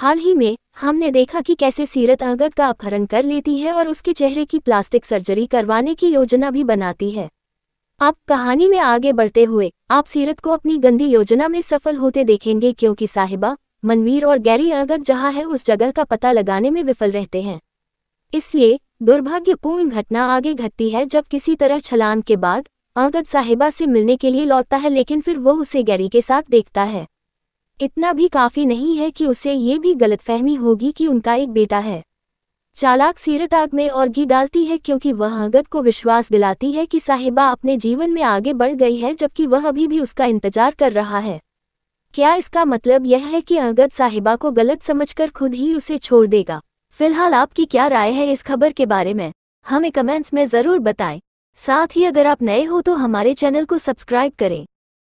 हाल ही में हमने देखा कि कैसे सीरत अंगद का अपहरण कर लेती है और उसके चेहरे की प्लास्टिक सर्जरी करवाने की योजना भी बनाती है आप कहानी में आगे बढ़ते हुए आप सीरत को अपनी गंदी योजना में सफल होते देखेंगे क्योंकि साहिबा मनवीर और गैरी अगत जहाँ है उस जगह का पता लगाने में विफल रहते हैं इसलिए दुर्भाग्यपूर्ण घटना आगे घटती है जब किसी तरह छलान के बाद अगत साहिबा से मिलने के लिए लौटता है लेकिन फिर वो उसे गैरी के साथ देखता है इतना भी काफ़ी नहीं है कि उसे ये भी गलतफहमी होगी कि उनका एक बेटा है चालाक सीरत आग में और घी डालती है क्योंकि वह अगत को विश्वास दिलाती है कि साहिबा अपने जीवन में आगे बढ़ गई है जबकि वह अभी भी उसका इंतजार कर रहा है क्या इसका मतलब यह है कि अगत साहिबा को गलत समझकर खुद ही उसे छोड़ देगा फिलहाल आपकी क्या राय है इस खबर के बारे में हमें कमेंट्स में ज़रूर बताएं साथ ही अगर आप नए हो तो हमारे चैनल को सब्सक्राइब करें